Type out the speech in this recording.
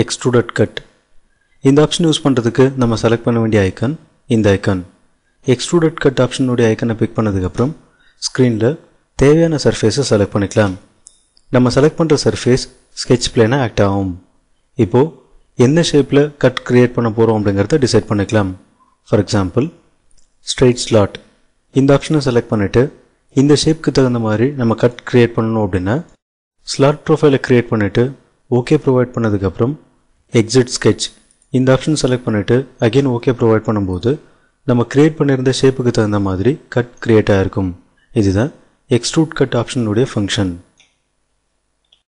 extruded cut இந்த option use பண்ணுறதுக்கு நம்ம செலக்ட் பண்ண வேண்டிய ஐக்கன் இந்த ஐக்கன் எக்ஸ்ட்ரூடட் கட் ஆப்ஷனுடைய ஐக்கனை பிக் பண்ணதுக்கப்புறம் ஸ்க்ரீனில் தேவையான சர்ஃபேஸை செலக்ட் பண்ணிக்கலாம் நம்ம செலக்ட் பண்ணுற சர்ஃபேஸ் ஸ்கெட்ச் பிளேனாக ஆக்ட் ஆகும் இப்போது எந்த ஷேப்பில் கட் க்ரியேட் பண்ண போகிறோம் அப்படிங்கிறத டிசைட் பண்ணிக்கலாம் ஃபார் எக்ஸாம்பிள் ஸ்ட்ரெயிட் ஸ்லாட் இந்த ஆப்ஷனை செலக்ட் பண்ணிவிட்டு இந்த ஷேப்புக்கு தகுந்த மாதிரி நம்ம கட் க்ரியேட் பண்ணணும் அப்படின்னா ஸ்லாட் ப்ரொஃபைலை க்ரியேட் பண்ணிவிட்டு ஓகே ப்ரொவைட் பண்ணதுக்கப்புறம் எக்ஸிட் ஸ்கெட்ச் இந்த ஆப்ஷன் செலக்ட் பண்ணிவிட்டு அகெயின் ஓகே ப்ரொவைட் பண்ணும்போது நம்ம க்ரியேட் பண்ணியிருந்த ஷேப்புக்கு தகுந்த மாதிரி கட் க்ரியேட் ஆகிருக்கும் இதுதான் எக்ஸ்ட்ரூட் கட் ஆப்ஷனுடைய ஃபங்க்ஷன்